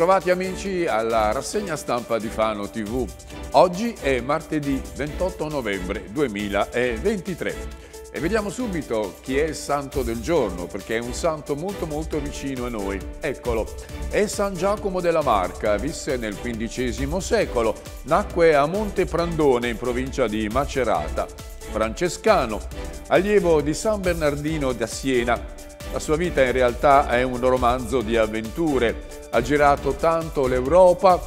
Bentrovati amici alla rassegna stampa di Fano TV. Oggi è martedì 28 novembre 2023. E vediamo subito chi è il santo del giorno, perché è un santo molto molto vicino a noi. Eccolo, è San Giacomo della Marca, visse nel XV secolo, nacque a Monte Prandone in provincia di Macerata. Francescano, allievo di San Bernardino da Siena, la sua vita in realtà è un romanzo di avventure. Ha girato tanto l'Europa,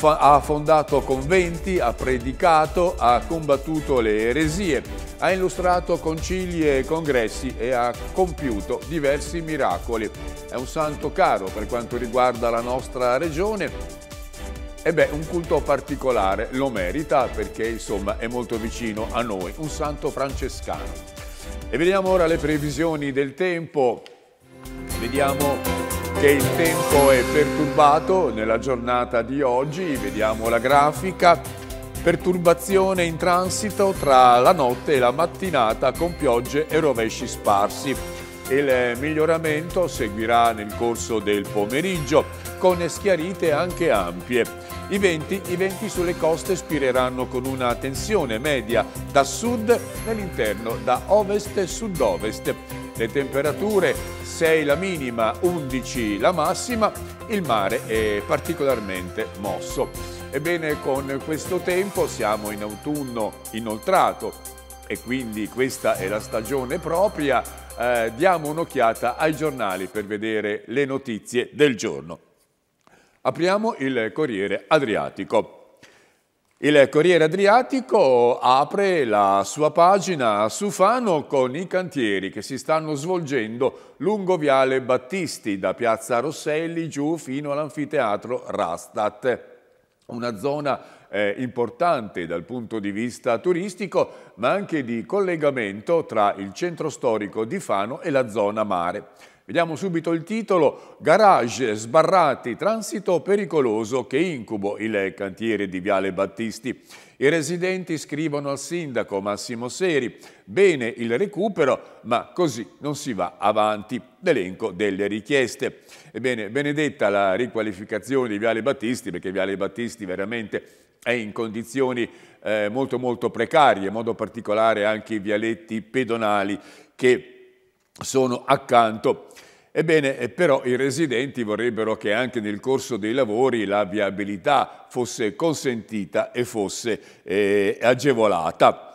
ha fondato conventi, ha predicato, ha combattuto le eresie, ha illustrato concili e congressi e ha compiuto diversi miracoli. È un santo caro per quanto riguarda la nostra regione e beh, un culto particolare lo merita perché insomma è molto vicino a noi, un santo francescano. E vediamo ora le previsioni del tempo. Vediamo che il tempo è perturbato nella giornata di oggi, vediamo la grafica. Perturbazione in transito tra la notte e la mattinata con piogge e rovesci sparsi. Il miglioramento seguirà nel corso del pomeriggio con schiarite anche ampie. I venti, I venti sulle coste spireranno con una tensione media da sud nell'interno, da ovest e sud-ovest. Le temperature 6 la minima, 11 la massima, il mare è particolarmente mosso. Ebbene con questo tempo siamo in autunno inoltrato e quindi questa è la stagione propria eh, diamo un'occhiata ai giornali per vedere le notizie del giorno. Apriamo il Corriere Adriatico. Il Corriere Adriatico apre la sua pagina su Fano con i cantieri che si stanno svolgendo lungo Viale Battisti da Piazza Rosselli giù fino all'anfiteatro Rastat, una zona eh, importante dal punto di vista turistico, ma anche di collegamento tra il centro storico di Fano e la zona mare. Vediamo subito il titolo Garage sbarrati, transito pericoloso che incubo il cantiere di Viale Battisti. I residenti scrivono al sindaco Massimo Seri, bene il recupero, ma così non si va avanti. L'elenco delle richieste. Ebbene, benedetta la riqualificazione di Viale Battisti, perché Viale Battisti veramente è in condizioni eh, molto molto precarie, in modo particolare anche i vialetti pedonali che sono accanto. Ebbene, eh, però i residenti vorrebbero che anche nel corso dei lavori la viabilità fosse consentita e fosse eh, agevolata.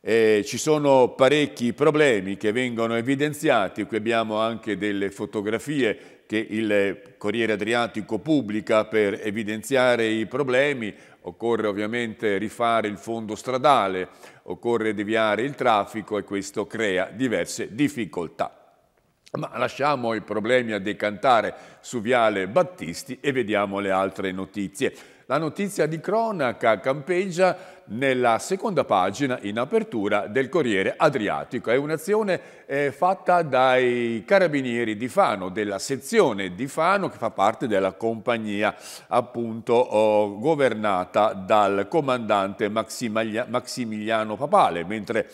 Eh, ci sono parecchi problemi che vengono evidenziati, qui abbiamo anche delle fotografie che il Corriere Adriatico pubblica per evidenziare i problemi, occorre ovviamente rifare il fondo stradale, occorre deviare il traffico e questo crea diverse difficoltà. Ma lasciamo i problemi a decantare su Viale Battisti e vediamo le altre notizie. La notizia di cronaca campeggia nella seconda pagina in apertura del Corriere Adriatico. È un'azione eh, fatta dai carabinieri di Fano, della sezione di Fano che fa parte della compagnia appunto oh, governata dal comandante Maximiliano Papale, mentre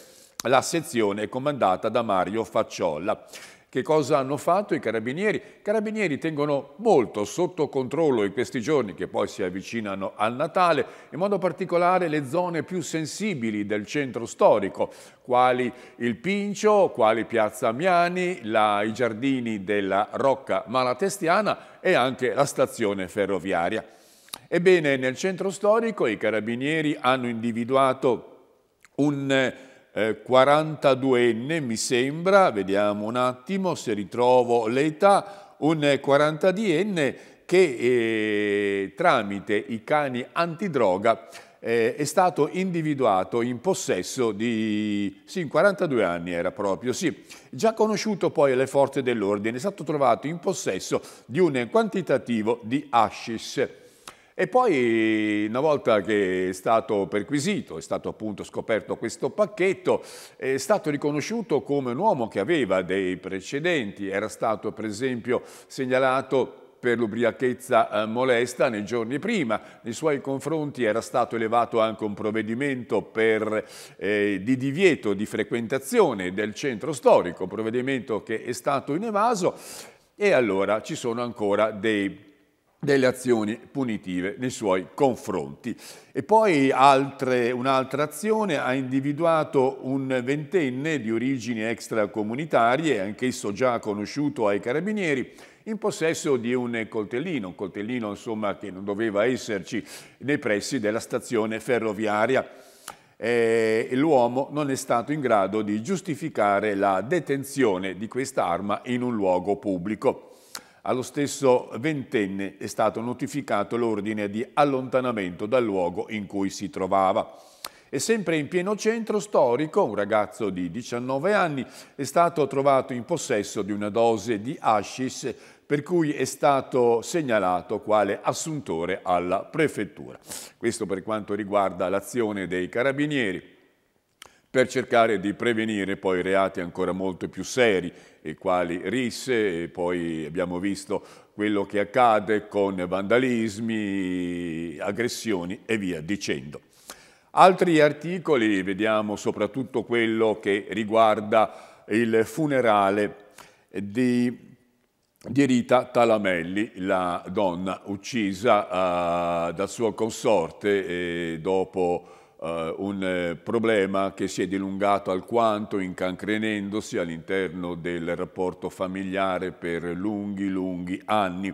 la sezione è comandata da Mario Facciolla. Che cosa hanno fatto i carabinieri? I carabinieri tengono molto sotto controllo in questi giorni che poi si avvicinano al Natale, in modo particolare le zone più sensibili del centro storico, quali il Pincio, quali Piazza Miani, la, i giardini della Rocca Malatestiana e anche la stazione ferroviaria. Ebbene, nel centro storico i carabinieri hanno individuato un eh, 42enne, mi sembra, vediamo un attimo se ritrovo l'età, un 42enne che eh, tramite i cani antidroga eh, è stato individuato in possesso di sì, 42 anni era proprio, sì, già conosciuto poi alle forze dell'ordine, è stato trovato in possesso di un quantitativo di hashish. E poi una volta che è stato perquisito, è stato appunto scoperto questo pacchetto, è stato riconosciuto come un uomo che aveva dei precedenti, era stato per esempio segnalato per l'ubriachezza eh, molesta nei giorni prima. Nei suoi confronti era stato elevato anche un provvedimento per, eh, di divieto di frequentazione del centro storico, provvedimento che è stato in evaso e allora ci sono ancora dei delle azioni punitive nei suoi confronti. E poi un'altra azione ha individuato un ventenne di origini extracomunitarie, anch'esso già conosciuto ai carabinieri, in possesso di un coltellino, un coltellino insomma, che non doveva esserci nei pressi della stazione ferroviaria. Eh, l'uomo non è stato in grado di giustificare la detenzione di quest'arma in un luogo pubblico. Allo stesso ventenne è stato notificato l'ordine di allontanamento dal luogo in cui si trovava. E sempre in pieno centro storico, un ragazzo di 19 anni è stato trovato in possesso di una dose di hashish per cui è stato segnalato quale assuntore alla prefettura. Questo per quanto riguarda l'azione dei carabinieri per cercare di prevenire poi reati ancora molto più seri i quali risse, e poi abbiamo visto quello che accade con vandalismi, aggressioni e via dicendo. Altri articoli, vediamo soprattutto quello che riguarda il funerale di, di Rita Talamelli, la donna uccisa eh, dal suo consorte eh, dopo eh, un eh, problema che si è dilungato alquanto incancrenendosi all'interno del rapporto familiare per lunghi, lunghi anni.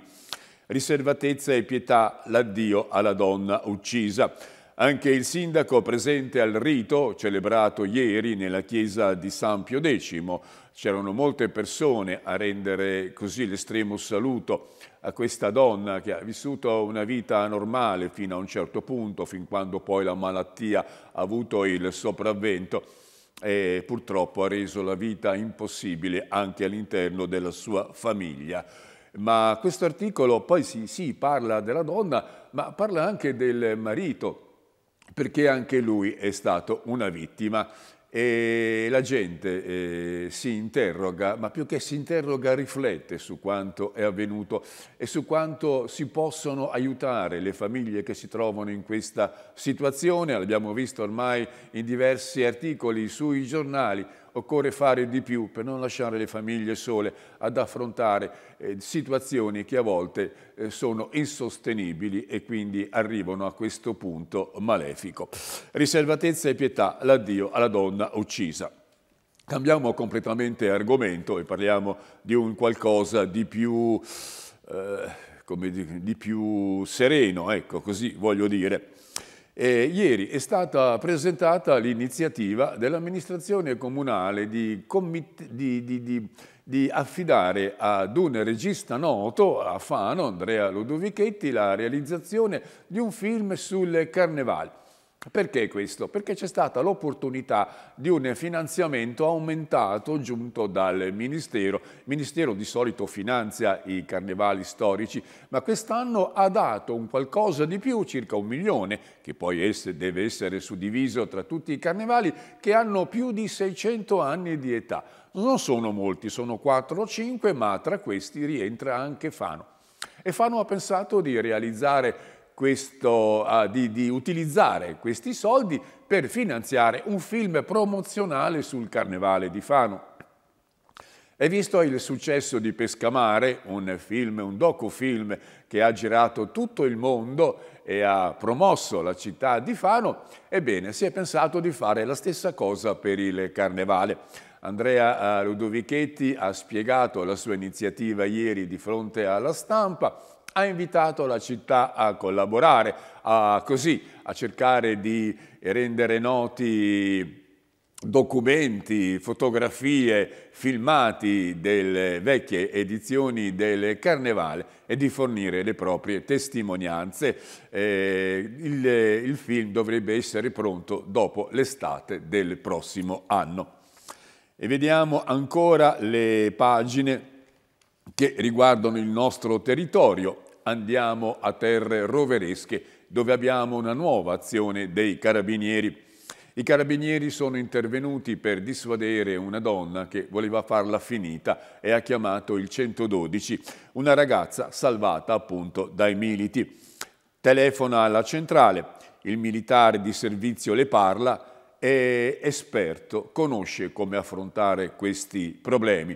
Riservatezza e pietà, l'addio alla donna uccisa. Anche il sindaco presente al rito celebrato ieri nella chiesa di San Pio X. C'erano molte persone a rendere così l'estremo saluto a questa donna che ha vissuto una vita normale fino a un certo punto, fin quando poi la malattia ha avuto il sopravvento e purtroppo ha reso la vita impossibile anche all'interno della sua famiglia ma questo articolo poi si, sì, sì, parla della donna, ma parla anche del marito perché anche lui è stato una vittima e la gente eh, si interroga, ma più che si interroga riflette su quanto è avvenuto e su quanto si possono aiutare le famiglie che si trovano in questa situazione. L'abbiamo visto ormai in diversi articoli sui giornali occorre fare di più per non lasciare le famiglie sole ad affrontare eh, situazioni che a volte eh, sono insostenibili e quindi arrivano a questo punto malefico. Riservatezza e pietà, l'addio alla donna uccisa. Cambiamo completamente argomento e parliamo di un qualcosa di più, eh, di, di più sereno, ecco, così voglio dire. E ieri è stata presentata l'iniziativa dell'amministrazione comunale di, di, di, di, affidare ad un regista noto, a Fano, Andrea Ludovichetti, la realizzazione di un film sul carnevale. Perché questo? Perché c'è stata l'opportunità di un finanziamento aumentato giunto dal Ministero. Il Ministero di solito finanzia i carnevali storici, ma quest'anno ha dato un qualcosa di più, circa un milione, che poi esse deve essere suddiviso tra tutti i carnevali, che hanno più di 600 anni di età. Non sono molti, sono 4 o 5, ma tra questi rientra anche Fano. E Fano ha pensato di realizzare questo, uh, di, di, utilizzare questi soldi per finanziare un film promozionale sul Carnevale di Fano. E visto il successo di Pescamare, un film, un docufilm che ha girato tutto il mondo e ha promosso la città di Fano, ebbene si è pensato di fare la stessa cosa per il Carnevale. Andrea ah, Ludovichetti ha spiegato la sua iniziativa ieri di fronte alla stampa ha invitato la città a collaborare, a, così, a cercare di rendere noti documenti, fotografie, filmati delle vecchie edizioni del Carnevale e di fornire le proprie testimonianze. Eh, il, il film dovrebbe essere pronto dopo l'estate del prossimo anno. E vediamo ancora le pagine che riguardano il nostro territorio. Andiamo a terre roveresche dove abbiamo una nuova azione dei carabinieri. I carabinieri sono intervenuti per dissuadere una donna che voleva farla finita e ha chiamato il 112, una ragazza salvata appunto dai militi. Telefona alla centrale, il militare di servizio le parla, è esperto, conosce come affrontare questi problemi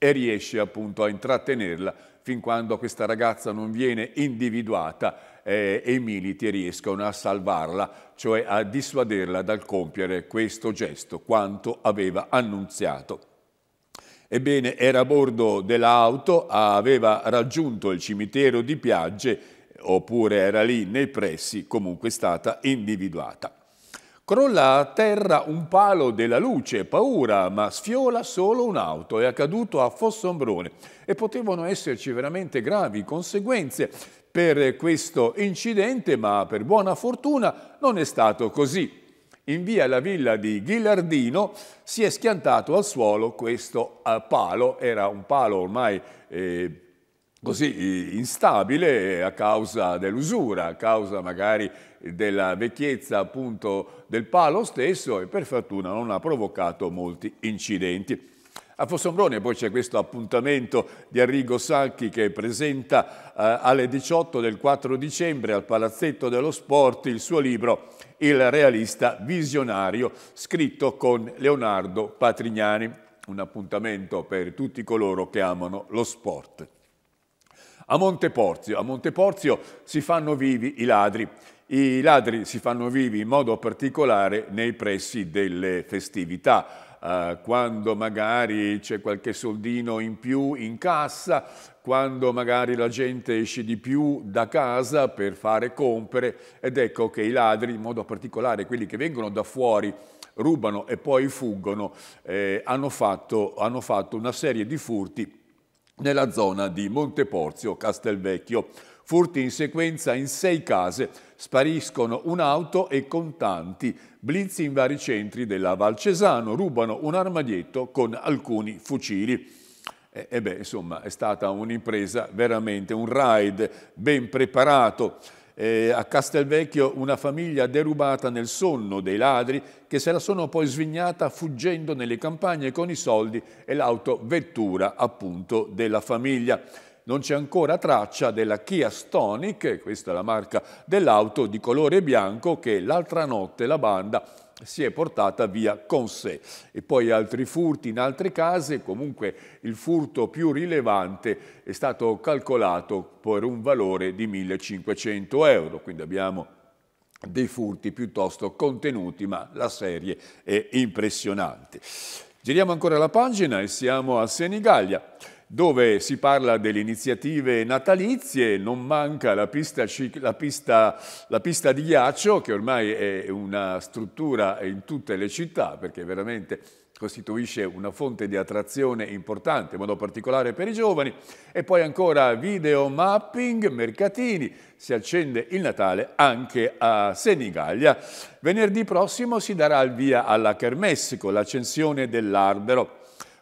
e riesce appunto a intrattenerla fin quando questa ragazza non viene individuata eh, e i militi riescono a salvarla, cioè a dissuaderla dal compiere questo gesto, quanto aveva annunziato. Ebbene, era a bordo dell'auto, aveva raggiunto il cimitero di Piagge, oppure era lì nei pressi, comunque è stata individuata. Crolla a terra un palo della luce, paura, ma sfiola solo un'auto, è accaduto a Fossombrone e potevano esserci veramente gravi conseguenze per questo incidente, ma per buona fortuna non è stato così. In via la villa di Ghilardino si è schiantato al suolo questo eh, palo, era un palo ormai eh, così instabile a causa dell'usura, a causa magari della vecchiezza appunto del palo stesso e per fortuna non ha provocato molti incidenti. A Fossombrone poi c'è questo appuntamento di Arrigo Sacchi che presenta eh, alle 18 del 4 dicembre al Palazzetto dello Sport il suo libro Il realista visionario scritto con Leonardo Patrignani, un appuntamento per tutti coloro che amano lo sport. A Monteporzio, a Monteporzio si fanno vivi i ladri. I ladri si fanno vivi in modo particolare nei pressi delle festività. Uh, quando magari c'è qualche soldino in più in cassa, quando magari la gente esce di più da casa per fare compere ed ecco che i ladri, in modo particolare quelli che vengono da fuori, rubano e poi fuggono, eh, hanno, fatto, hanno fatto una serie di furti nella zona di Monteporzio Castelvecchio. Furti in sequenza in sei case, spariscono un'auto e contanti, blitz in vari centri della Valcesano, rubano un armadietto con alcuni fucili. E, eh, e eh beh, insomma, è stata un'impresa veramente, un raid ben preparato eh, a Castelvecchio una famiglia derubata nel sonno dei ladri che se la sono poi svignata fuggendo nelle campagne con i soldi e l'autovettura appunto della famiglia. Non c'è ancora traccia della Kia Stonic, questa è la marca dell'auto di colore bianco che l'altra notte la banda si è portata via con sé. E poi altri furti in altre case, comunque il furto più rilevante è stato calcolato per un valore di 1500 euro, quindi abbiamo dei furti piuttosto contenuti, ma la serie è impressionante. Giriamo ancora la pagina e siamo a Senigallia dove si parla delle iniziative natalizie, non manca la pista, la, pista, la pista, di ghiaccio, che ormai è una struttura in tutte le città, perché veramente costituisce una fonte di attrazione importante, in modo particolare per i giovani, e poi ancora video mapping, mercatini, si accende il Natale anche a Senigallia. Venerdì prossimo si darà il via alla Kermesse con l'accensione dell'albero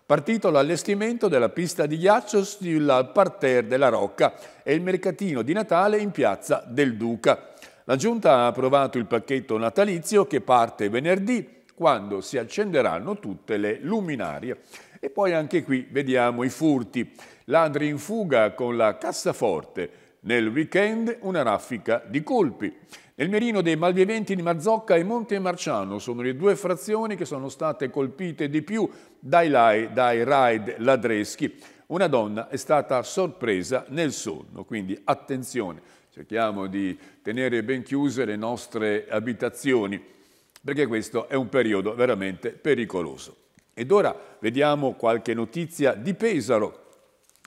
partito l'allestimento della pista di ghiaccio sul parterre della Rocca e il mercatino di Natale in piazza del Duca. La Giunta ha approvato il pacchetto natalizio che parte venerdì quando si accenderanno tutte le luminarie. E poi anche qui vediamo i furti. Ladri in fuga con la cassaforte nel weekend una raffica di colpi. Nel mirino dei malviventi di Mazzocca e Monte Marciano sono le due frazioni che sono state colpite di più dai, lai, dai raid ladreschi. Una donna è stata sorpresa nel sonno, quindi attenzione, cerchiamo di tenere ben chiuse le nostre abitazioni, perché questo è un periodo veramente pericoloso. Ed ora vediamo qualche notizia di Pesaro,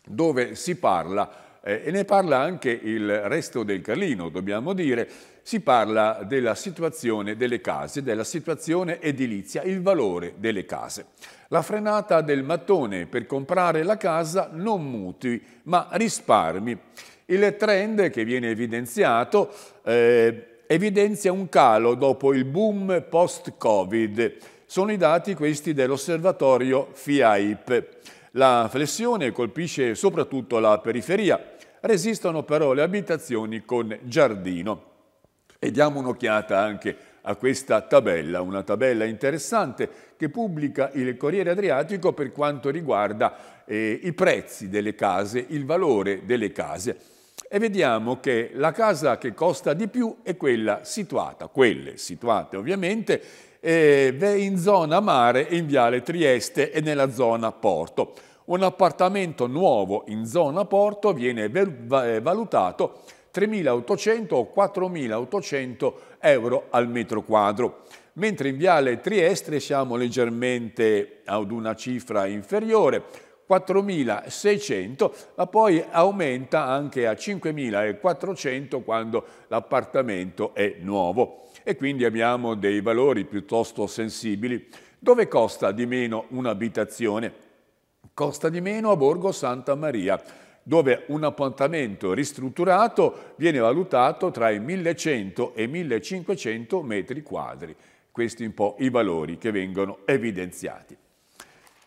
dove si parla di eh, e ne parla anche il resto del Carlino, dobbiamo dire, si parla della situazione delle case, della situazione edilizia, il valore delle case. La frenata del mattone per comprare la casa non mutui, ma risparmi. Il trend che viene evidenziato eh, evidenzia un calo dopo il boom post-Covid. Sono i dati questi dell'osservatorio FIAIP. La flessione colpisce soprattutto la periferia, resistono però le abitazioni con giardino. E diamo un'occhiata anche a questa tabella, una tabella interessante che pubblica il Corriere Adriatico per quanto riguarda eh, i prezzi delle case, il valore delle case. E vediamo che la casa che costa di più è quella situata, quelle situate ovviamente eh, in zona mare in Viale Trieste e nella zona porto. Un appartamento nuovo in zona porto viene eh, valutato 3.800 o 4.800 euro al metro quadro, mentre in Viale Trieste siamo leggermente ad una cifra inferiore, 4.600, ma poi aumenta anche a 5.400 quando l'appartamento è nuovo e quindi abbiamo dei valori piuttosto sensibili. Dove costa di meno un'abitazione? Costa di meno a Borgo Santa Maria, dove un appuntamento ristrutturato viene valutato tra i 1100 e i 1500 metri quadri. Questi un po' i valori che vengono evidenziati.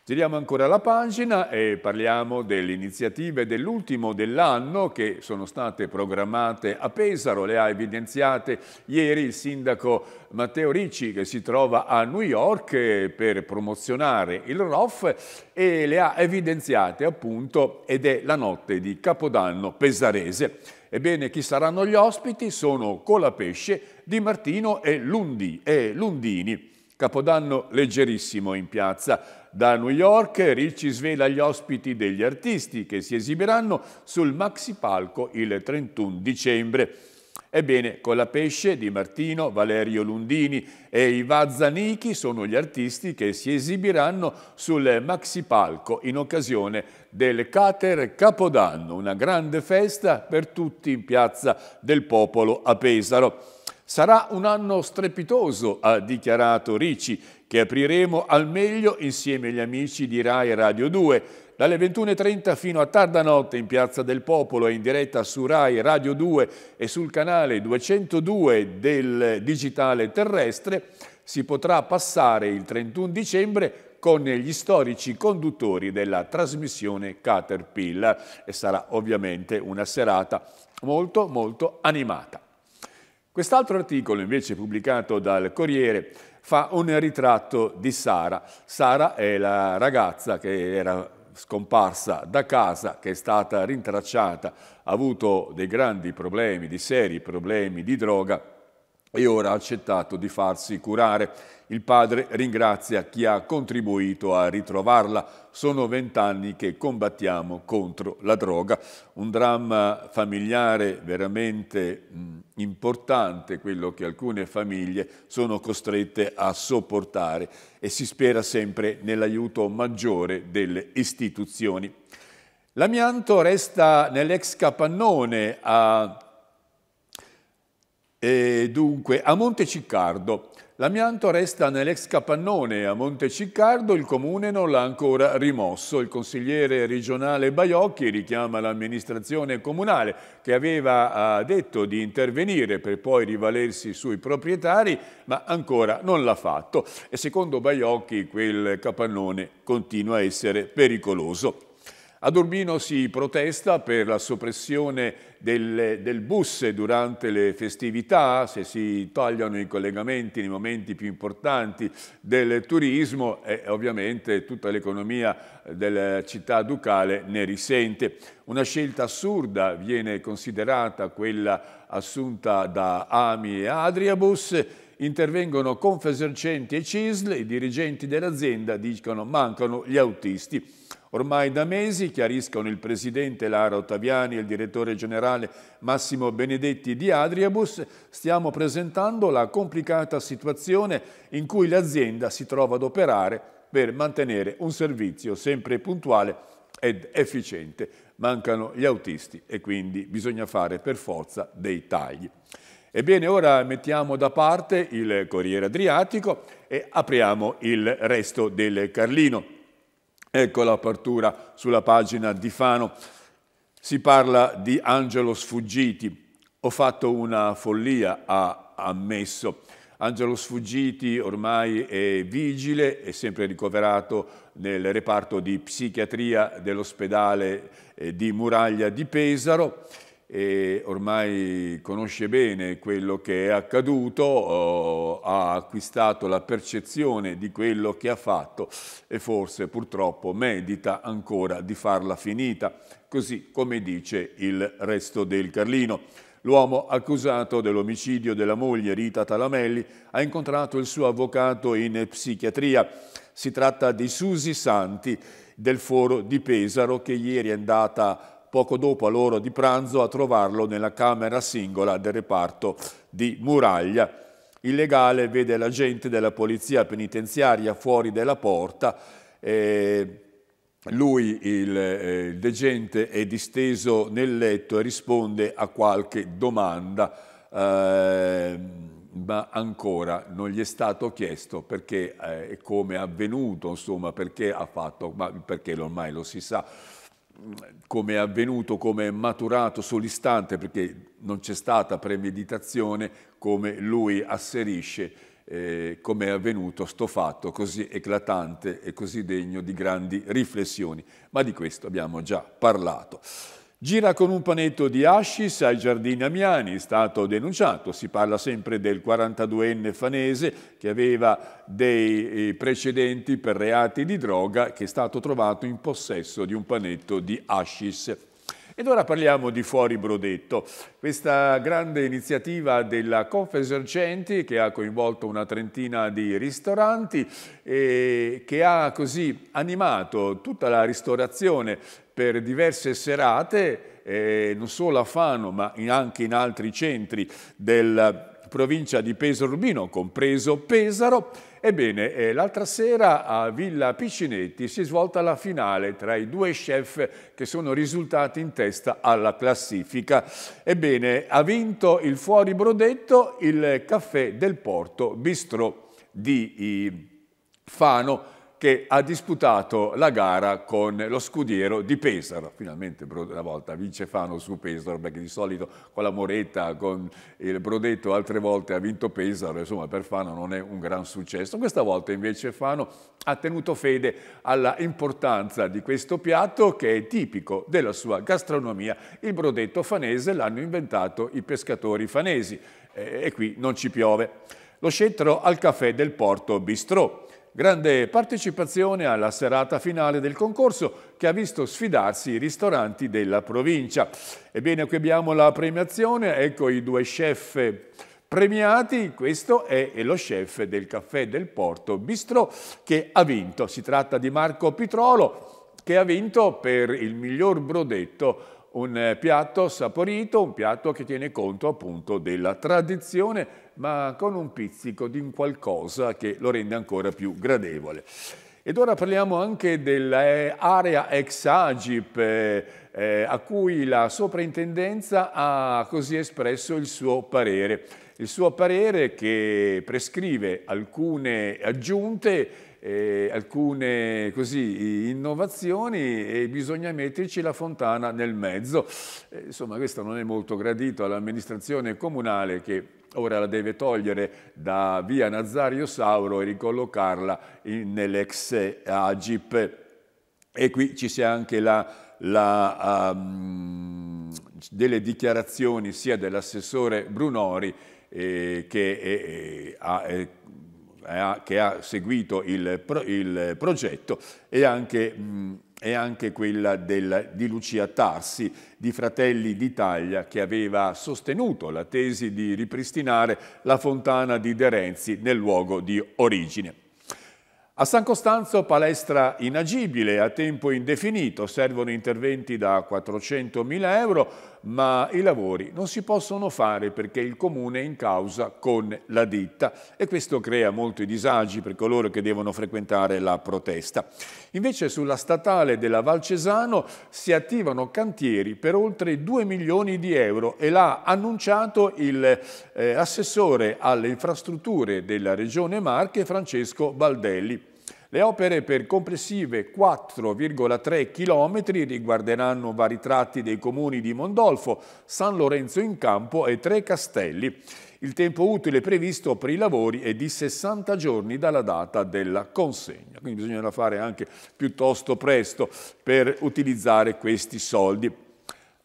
Giriamo ancora la pagina e parliamo delle iniziative dell'ultimo dell'anno che sono state programmate a Pesaro, le ha evidenziate ieri il sindaco Matteo Ricci che si trova a New York per promozionare il ROF e le ha evidenziate appunto ed è la notte di Capodanno pesarese. Ebbene, chi saranno gli ospiti sono Colapesce, Di Martino e, Lundini. Capodanno leggerissimo in piazza, da New York Ricci svela gli ospiti degli artisti che si esibiranno sul maxi palco il 31 dicembre. Ebbene, con la Pesce di Martino, Valerio Lundini e Iva Zanichi sono gli artisti che si esibiranno sul maxi palco in occasione del Cater Capodanno, una grande festa per tutti in Piazza del Popolo a Pesaro. Sarà un anno strepitoso, ha dichiarato Ricci, che apriremo al meglio insieme agli amici di Rai Radio 2 dalle 21.30 fino a tarda notte in Piazza del Popolo e in diretta su Rai Radio 2 e sul canale 202 del digitale terrestre si potrà passare il 31 dicembre con gli storici conduttori della trasmissione Caterpillar e sarà ovviamente una serata molto molto animata. Quest'altro articolo, invece pubblicato dal Corriere, fa un ritratto di Sara. Sara è la ragazza che era scomparsa da casa, che è stata rintracciata, ha avuto dei grandi problemi di seri, problemi di droga e ora ha accettato di farsi curare. Il padre ringrazia chi ha contribuito a ritrovarla. Sono vent'anni che combattiamo contro la droga. Un dramma familiare veramente mh, mm, importante, quello che alcune famiglie sono costrette a sopportare e si spera sempre nell'aiuto maggiore delle istituzioni. L'amianto resta nell'ex capannone a e dunque, a Monteciccardo. L'amianto resta nell'ex capannone a Monteciccardo, il comune non l'ha ancora rimosso. Il consigliere regionale Baiocchi richiama l'amministrazione comunale che aveva detto di intervenire per poi rivalersi sui proprietari, ma ancora non l'ha fatto e secondo Baiocchi quel capannone continua a essere pericoloso. Ad Urbino si protesta per la soppressione del, del, bus durante le festività, se si tagliano i collegamenti nei momenti più importanti del turismo e eh, ovviamente tutta l'economia eh, della città ducale ne risente. Una scelta assurda viene considerata quella assunta da Ami e Adriabus intervengono Confesercenti e CISL, i dirigenti dell'azienda dicono mancano gli autisti. Ormai da mesi chiariscono il presidente Lara Ottaviani e il direttore generale Massimo Benedetti di Adriabus, stiamo presentando la complicata situazione in cui l'azienda si trova ad operare per mantenere un servizio sempre puntuale ed efficiente. Mancano gli autisti e quindi bisogna fare per forza dei tagli. Ebbene, ora mettiamo da parte il Corriere Adriatico e apriamo il resto del Carlino. Ecco l'apertura sulla pagina di Fano. Si parla di Angelo Sfuggiti. Ho fatto una follia, ha ammesso. Angelo Sfuggiti ormai è vigile, è sempre ricoverato nel reparto di psichiatria dell'ospedale eh, di Muraglia di Pesaro e ormai conosce bene quello che è accaduto, oh, ha acquistato la percezione di quello che ha fatto e forse purtroppo medita ancora di farla finita, così come dice il resto del Carlino. L'uomo accusato dell'omicidio della moglie Rita Talamelli ha incontrato il suo avvocato in psichiatria. Si tratta di Susi Santi del foro di Pesaro che ieri è andata poco dopo all'ora di pranzo a trovarlo nella camera singola del reparto di muraglia. Il legale vede l'agente della polizia penitenziaria fuori della porta. Eh, lui, il, eh, il degente, è disteso nel letto e risponde a qualche domanda, eh, ma ancora non gli è stato chiesto perché eh, e come è avvenuto, insomma, perché ha fatto, ma perché ormai lo si sa come è avvenuto, come è maturato sull'istante, perché non c'è stata premeditazione, come lui asserisce, eh, come è avvenuto sto fatto così eclatante e così degno di grandi riflessioni. Ma di questo abbiamo già parlato. Gira con un panetto di Ascis ai giardini amiani, è stato denunciato, si parla sempre del 42enne fanese che aveva dei eh, precedenti per reati di droga che è stato trovato in possesso di un panetto di Ascis. Ed ora parliamo di Fuori Brodetto, questa grande iniziativa della Confesercenti che ha coinvolto una trentina di ristoranti e che ha così animato tutta la ristorazione per diverse serate, eh, non solo a Fano ma anche in altri centri della provincia di Pesaro Urbino, compreso Pesaro, Ebbene, eh, l'altra sera a Villa Piccinetti si è svolta la finale tra i due chef che sono risultati in testa alla classifica. Ebbene, ha vinto il fuori brodetto il caffè del Porto Bistro di eh, Fano che ha disputato la gara con lo scudiero di Pesaro. Finalmente una volta vince Fano su Pesaro, perché di solito con la Moretta, con il Brodetto altre volte ha vinto Pesaro, insomma per Fano non è un gran successo. Questa volta invece Fano ha tenuto fede alla importanza di questo piatto che è tipico della sua gastronomia. Il Brodetto fanese l'hanno inventato i pescatori fanesi e qui non ci piove. Lo scettro al caffè del Porto Bistrò Grande partecipazione alla serata finale del concorso che ha visto sfidarsi i ristoranti della provincia. Ebbene, qui abbiamo la premiazione, ecco i due chef premiati, questo è lo chef del caffè del Porto Bistro che ha vinto. Si tratta di Marco Pitrolo che ha vinto per il miglior brodetto un piatto saporito, un piatto che tiene conto appunto della tradizione ma con un pizzico di un qualcosa che lo rende ancora più gradevole. Ed ora parliamo anche dell'area eh, ex Agip, eh, eh, a cui la soprintendenza ha così espresso il suo parere. Il suo parere che prescrive alcune aggiunte, eh, alcune così, innovazioni e bisogna metterci la fontana nel mezzo. Eh, insomma, questo non è molto gradito all'amministrazione comunale che ora la deve togliere da via Nazario Sauro e ricollocarla nell'ex Agip. E qui ci sia anche la, la, um, delle dichiarazioni sia dell'assessore Brunori eh, che, eh, ha, eh, ha, che, ha, seguito il, pro, il progetto e anche... Mh, mm, e anche quella del, di Lucia Tarsi di Fratelli d'Italia che aveva sostenuto la tesi di ripristinare la fontana di De Renzi nel luogo di origine. A San Costanzo palestra inagibile a tempo indefinito, servono interventi da 400.000 euro ma i lavori non si possono fare perché il comune è in causa con la ditta e questo crea molti disagi per coloro che devono frequentare la protesta. Invece sulla statale della Valcesano si attivano cantieri per oltre 2 milioni di euro e l'ha annunciato il eh, assessore alle infrastrutture della Regione Marche Francesco Baldelli. Le opere per complessive 4,3 km riguarderanno vari tratti dei comuni di Mondolfo, San Lorenzo in Campo e Tre Castelli. Il tempo utile previsto per i lavori è di 60 giorni dalla data della consegna, quindi bisognerà fare anche piuttosto presto per utilizzare questi soldi.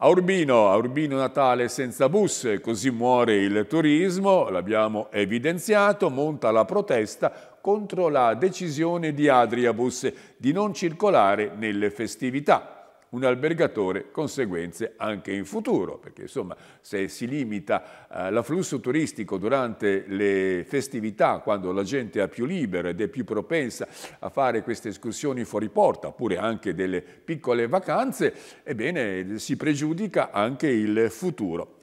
A Urbino, a Urbino Natale senza bus, così muore il turismo, l'abbiamo evidenziato, monta la protesta contro la decisione di Adriabus di non circolare nelle festività un albergatore conseguenze anche in futuro, perché insomma se si limita eh, l'afflusso turistico durante le festività, quando la gente è più libera ed è più propensa a fare queste escursioni fuori porta, oppure anche delle piccole vacanze, ebbene si pregiudica anche il futuro.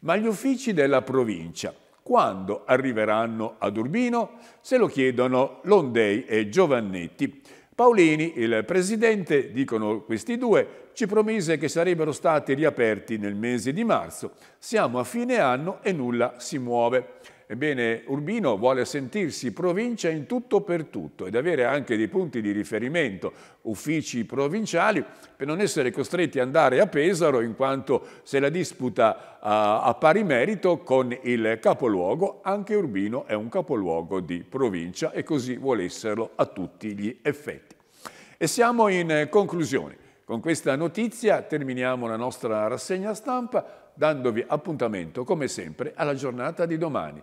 Ma gli uffici della provincia, quando arriveranno ad Urbino? Se lo chiedono Londei e Giovannetti Paolini, il presidente, dicono questi due, ci promise che sarebbero stati riaperti nel mese di marzo. Siamo a fine anno e nulla si muove. Ebbene, Urbino vuole sentirsi provincia in tutto per tutto ed avere anche dei punti di riferimento, uffici provinciali, per non essere costretti ad andare a Pesaro in quanto se la disputa a, a pari merito con il capoluogo, anche Urbino è un capoluogo di provincia e così vuole esserlo a tutti gli effetti. E siamo in conclusione. Con questa notizia terminiamo la nostra rassegna stampa dandovi appuntamento come sempre alla giornata di domani.